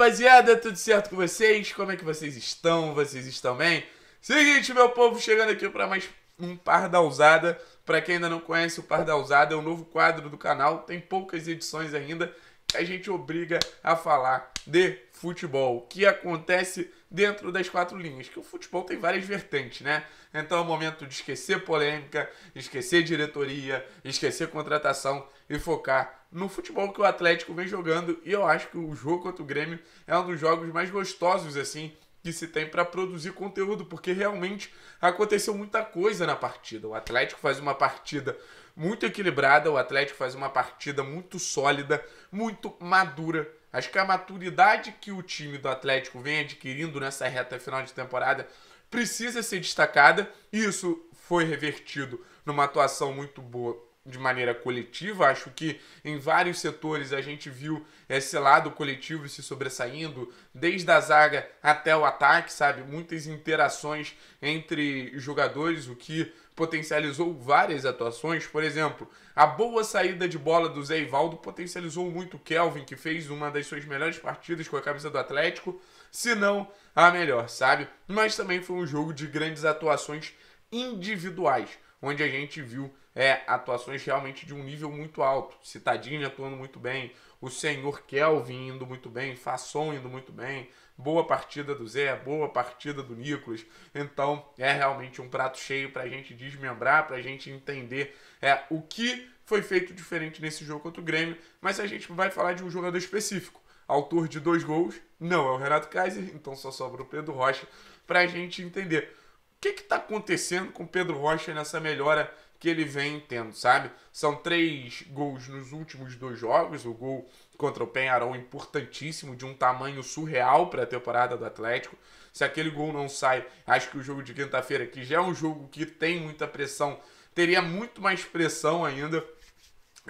rapaziada, tudo certo com vocês? Como é que vocês estão? Vocês estão bem? Seguinte, meu povo, chegando aqui para mais um par da Ousada. Para quem ainda não conhece, o par da Ousada é o um novo quadro do canal, tem poucas edições ainda, a gente obriga a falar de futebol, que acontece dentro das quatro linhas, que o futebol tem várias vertentes, né? Então é o momento de esquecer polêmica, esquecer diretoria, esquecer contratação e focar no futebol que o Atlético vem jogando. E eu acho que o jogo contra o Grêmio é um dos jogos mais gostosos, assim, que se tem para produzir conteúdo, porque realmente aconteceu muita coisa na partida. O Atlético faz uma partida muito equilibrada, o Atlético faz uma partida muito sólida, muito madura. Acho que a maturidade que o time do Atlético vem adquirindo nessa reta final de temporada precisa ser destacada, e isso foi revertido numa atuação muito boa de maneira coletiva. Acho que em vários setores a gente viu esse lado coletivo se sobressaindo, desde a zaga até o ataque, sabe? Muitas interações entre jogadores, o que potencializou várias atuações. Por exemplo, a boa saída de bola do Zé Ivaldo potencializou muito o Kelvin, que fez uma das suas melhores partidas com a camisa do Atlético, se não a melhor, sabe? Mas também foi um jogo de grandes atuações individuais, onde a gente viu é, atuações realmente de um nível muito alto. Citadinho atuando muito bem, o senhor Kelvin indo muito bem, Fasson indo muito bem, boa partida do Zé, boa partida do Nicolas. Então é realmente um prato cheio para a gente desmembrar, para a gente entender é, o que foi feito diferente nesse jogo contra o Grêmio, mas a gente vai falar de um jogador específico. Autor de dois gols, não é o Renato Kaiser, então só sobra o Pedro Rocha para a gente entender. O que está acontecendo com o Pedro Rocha nessa melhora que ele vem tendo, sabe? São três gols nos últimos dois jogos, o gol contra o Penharol importantíssimo, de um tamanho surreal para a temporada do Atlético. Se aquele gol não sai, acho que o jogo de quinta-feira, que já é um jogo que tem muita pressão, teria muito mais pressão ainda.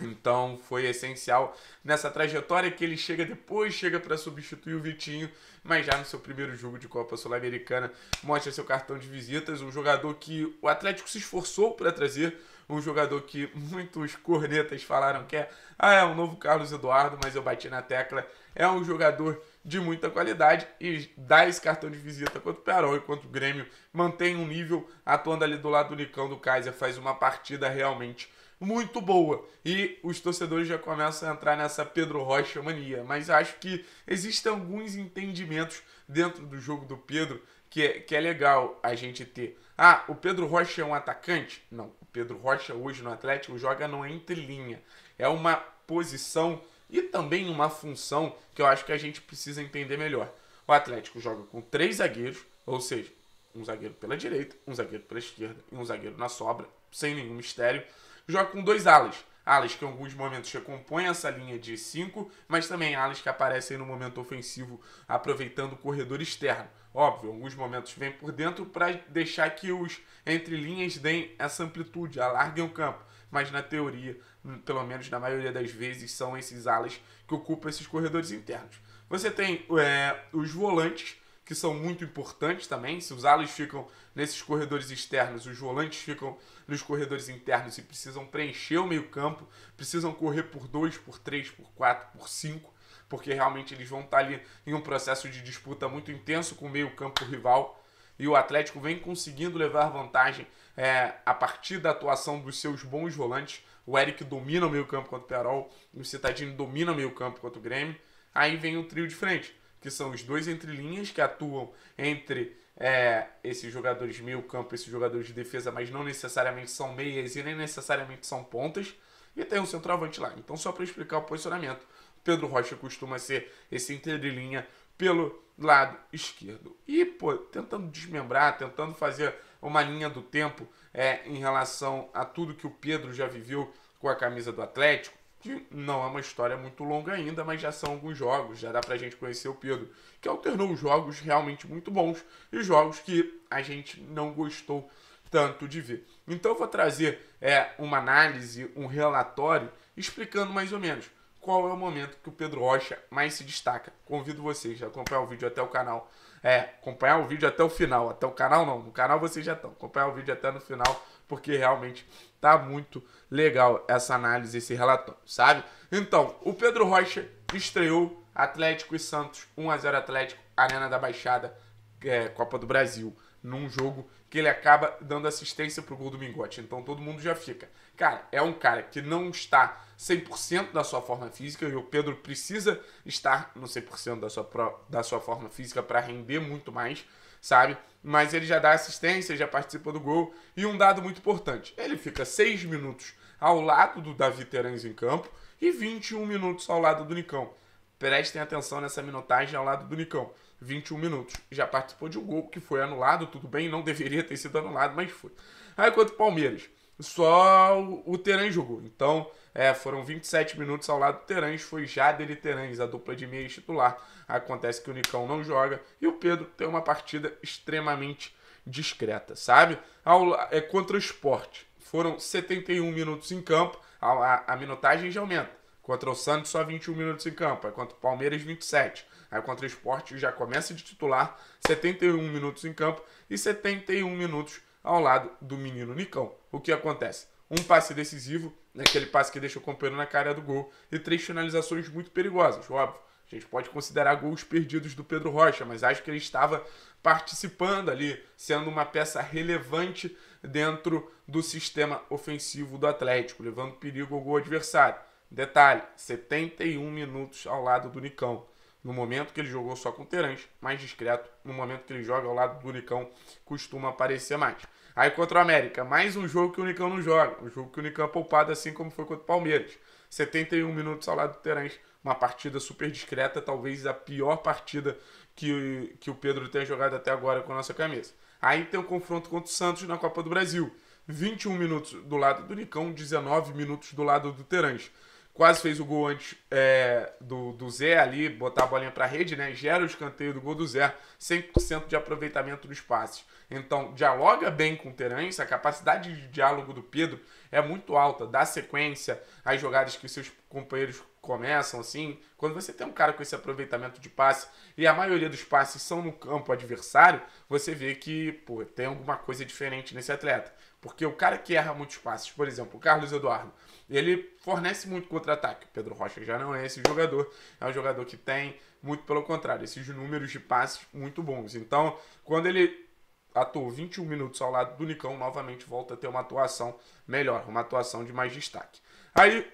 Então foi essencial nessa trajetória que ele chega depois, chega para substituir o Vitinho, mas já no seu primeiro jogo de Copa Sul-Americana mostra seu cartão de visitas, um jogador que o Atlético se esforçou para trazer, um jogador que muitos cornetas falaram que é, ah, é o novo Carlos Eduardo, mas eu bati na tecla, é um jogador de muita qualidade e dá esse cartão de visita contra o Perol e contra o Grêmio, mantém um nível, atuando ali do lado do Licão do Kaiser, faz uma partida realmente muito boa. E os torcedores já começam a entrar nessa Pedro Rocha mania. Mas acho que existem alguns entendimentos dentro do jogo do Pedro que é, que é legal a gente ter. Ah, o Pedro Rocha é um atacante? Não, o Pedro Rocha hoje no Atlético joga não entre linha. É uma posição e também uma função que eu acho que a gente precisa entender melhor. O Atlético joga com três zagueiros, ou seja, um zagueiro pela direita, um zagueiro pela esquerda e um zagueiro na sobra, sem nenhum mistério joga com dois alas. Alas que em alguns momentos recompõem essa linha de 5, mas também alas que aparecem no momento ofensivo, aproveitando o corredor externo. Óbvio, em alguns momentos vem por dentro para deixar que os entrelinhas deem essa amplitude, alarguem o campo. Mas na teoria, hum, pelo menos na maioria das vezes, são esses alas que ocupam esses corredores internos. Você tem é, os volantes, que são muito importantes também. Se os alas ficam nesses corredores externos, os volantes ficam nos corredores internos e precisam preencher o meio-campo, precisam correr por dois, por três, por quatro, por cinco, porque realmente eles vão estar ali em um processo de disputa muito intenso com o meio-campo rival. E o Atlético vem conseguindo levar vantagem é, a partir da atuação dos seus bons volantes. O Eric domina o meio-campo contra o Perol, o Cetadinho domina o meio-campo contra o Grêmio. Aí vem o trio de frente que são os dois entrelinhas que atuam entre é, esses jogadores de meio campo, esses jogadores de defesa, mas não necessariamente são meias e nem necessariamente são pontas, e tem um centroavante lá. Então, só para explicar o posicionamento, Pedro Rocha costuma ser esse entrelinha pelo lado esquerdo. E, pô, tentando desmembrar, tentando fazer uma linha do tempo é, em relação a tudo que o Pedro já viveu com a camisa do Atlético, que não é uma história muito longa ainda, mas já são alguns jogos, já dá pra gente conhecer o Pedro, que alternou jogos realmente muito bons e jogos que a gente não gostou tanto de ver. Então eu vou trazer é, uma análise, um relatório, explicando mais ou menos qual é o momento que o Pedro Rocha mais se destaca. Convido vocês a acompanhar o vídeo até o canal é, acompanhar o vídeo até o final. Até o canal não, no canal vocês já estão. Acompanhar o vídeo até no final, porque realmente tá muito legal essa análise, esse relatório, sabe? Então, o Pedro Rocha estreou Atlético e Santos, 1 a 0 Atlético, Arena da Baixada, é, Copa do Brasil, num jogo que ele acaba dando assistência pro gol do Mingote. Então todo mundo já fica. Cara, é um cara que não está 100% da sua forma física e o Pedro precisa estar no 100% da sua, da sua forma física para render muito mais, sabe? Mas ele já dá assistência, já participa do gol. E um dado muito importante: ele fica 6 minutos ao lado do Davi Terães em campo e 21 minutos ao lado do Nicão. Prestem atenção nessa minutagem ao lado do Nicão. 21 minutos. Já participou de um gol que foi anulado, tudo bem, não deveria ter sido anulado, mas foi. Aí quanto o Palmeiras, só o Terãs jogou. Então, é, foram 27 minutos ao lado do Terãs, foi já dele Terães, a dupla de meia titular. Acontece que o Nicão não joga e o Pedro tem uma partida extremamente discreta, sabe? Ao, é contra o esporte. Foram 71 minutos em campo, a, a, a minutagem já aumenta. Contra o Santos, só 21 minutos em campo. É Aí contra o Palmeiras, 27. Aí contra o Esporte, já começa de titular, 71 minutos em campo e 71 minutos ao lado do menino Nicão. O que acontece? Um passe decisivo, aquele passe que deixa o companheiro na cara do gol, e três finalizações muito perigosas, óbvio. A gente pode considerar gols perdidos do Pedro Rocha, mas acho que ele estava participando ali, sendo uma peça relevante dentro do sistema ofensivo do Atlético, levando perigo ao gol adversário. Detalhe, 71 minutos ao lado do Nicão. No momento que ele jogou só com o Terence, mais discreto. No momento que ele joga ao lado do Nicão, costuma aparecer mais. Aí contra o América, mais um jogo que o Nicão não joga. Um jogo que o Nicão é poupado, assim como foi contra o Palmeiras. 71 minutos ao lado do Terence. Uma partida super discreta, talvez a pior partida que, que o Pedro tenha jogado até agora com a nossa camisa. Aí tem o confronto contra o Santos na Copa do Brasil. 21 minutos do lado do Nicão, 19 minutos do lado do Terence quase fez o gol antes é, do, do Zé ali, botar a bolinha para rede, né? Gera o escanteio do gol do Zé, 100% de aproveitamento dos passes. Então, dialoga bem com o Terãncia, a capacidade de diálogo do Pedro é muito alta, dá sequência às jogadas que seus companheiros começam assim. Quando você tem um cara com esse aproveitamento de passe e a maioria dos passes são no campo adversário, você vê que pô, tem alguma coisa diferente nesse atleta. Porque o cara que erra muitos passes, por exemplo, o Carlos Eduardo, ele fornece muito contra-ataque. Pedro Rocha já não é esse jogador, é um jogador que tem, muito pelo contrário, esses números de passes muito bons. Então, quando ele atuou 21 minutos ao lado do Nicão, novamente volta a ter uma atuação melhor, uma atuação de mais destaque. Aí,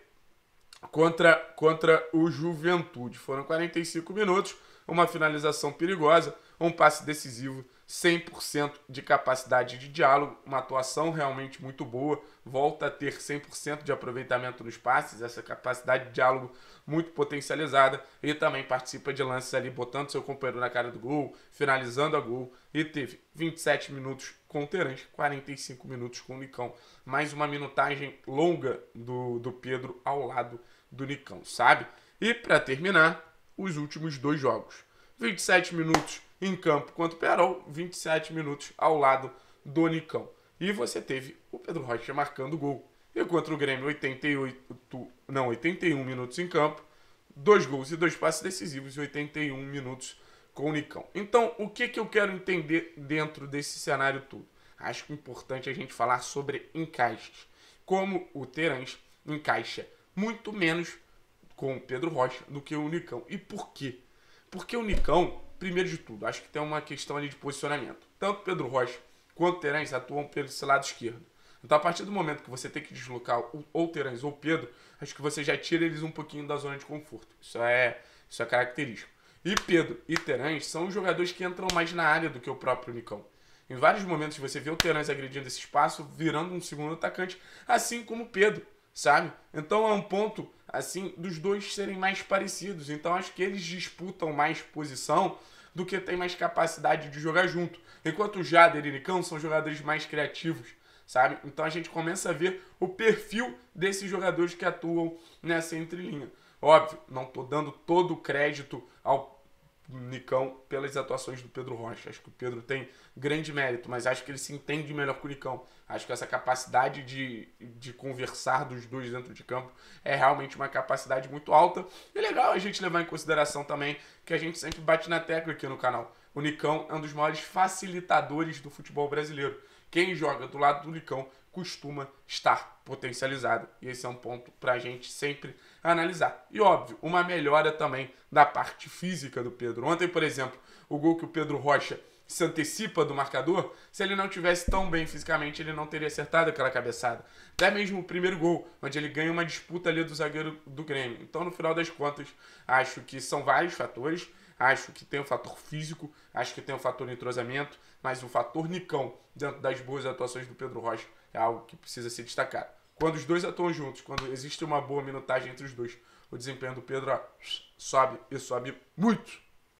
contra, contra o Juventude, foram 45 minutos, uma finalização perigosa, um passe decisivo 100% de capacidade de diálogo, uma atuação realmente muito boa, volta a ter 100% de aproveitamento nos passes, essa capacidade de diálogo muito potencializada e também participa de lances ali botando seu companheiro na cara do gol, finalizando a gol e teve 27 minutos com o Terence, 45 minutos com o Nicão, mais uma minutagem longa do, do Pedro ao lado do Nicão, sabe? E para terminar, os últimos dois jogos. 27 minutos em campo contra o Perol, 27 minutos ao lado do Nicão. E você teve o Pedro Rocha marcando gol. E contra o Grêmio, 88, não, 81 minutos em campo, dois gols e dois passes decisivos e 81 minutos com o Nicão. Então, o que, que eu quero entender dentro desse cenário tudo Acho é importante a gente falar sobre encaixes. Como o Terãs encaixa muito menos com o Pedro Rocha do que o Nicão. E por quê? Porque o Nicão primeiro de tudo, acho que tem uma questão ali de posicionamento. Tanto Pedro Rocha quanto Terence atuam pelo seu lado esquerdo. Então, a partir do momento que você tem que deslocar ou Terence ou Pedro, acho que você já tira eles um pouquinho da zona de conforto. Isso é, isso é característico. E Pedro e Terence são os jogadores que entram mais na área do que o próprio Nicão. Em vários momentos você vê o Terence agredindo esse espaço, virando um segundo atacante, assim como o Pedro sabe? Então é um ponto assim dos dois serem mais parecidos. Então acho que eles disputam mais posição do que tem mais capacidade de jogar junto. Enquanto o Jader e o Nicão são jogadores mais criativos, sabe? Então a gente começa a ver o perfil desses jogadores que atuam nessa entrelinha. Óbvio, não tô dando todo o crédito ao Nicão pelas atuações do Pedro Rocha. Acho que o Pedro tem grande mérito, mas acho que ele se entende melhor com o Nicão. Acho que essa capacidade de, de conversar dos dois dentro de campo é realmente uma capacidade muito alta. E é legal a gente levar em consideração também que a gente sempre bate na tecla aqui no canal. O Nicão é um dos maiores facilitadores do futebol brasileiro quem joga do lado do Licão costuma estar potencializado. E esse é um ponto para a gente sempre analisar. E óbvio, uma melhora também da parte física do Pedro. Ontem, por exemplo, o gol que o Pedro Rocha se antecipa do marcador, se ele não tivesse tão bem fisicamente, ele não teria acertado aquela cabeçada. Até mesmo o primeiro gol, onde ele ganha uma disputa ali do zagueiro do Grêmio. Então, no final das contas, acho que são vários fatores. Acho que tem o fator físico, acho que tem o fator entrosamento, mas o fator Nicão, dentro das boas atuações do Pedro Rocha, é algo que precisa ser destacado. Quando os dois atuam juntos, quando existe uma boa minutagem entre os dois, o desempenho do Pedro ó, sobe e sobe muito.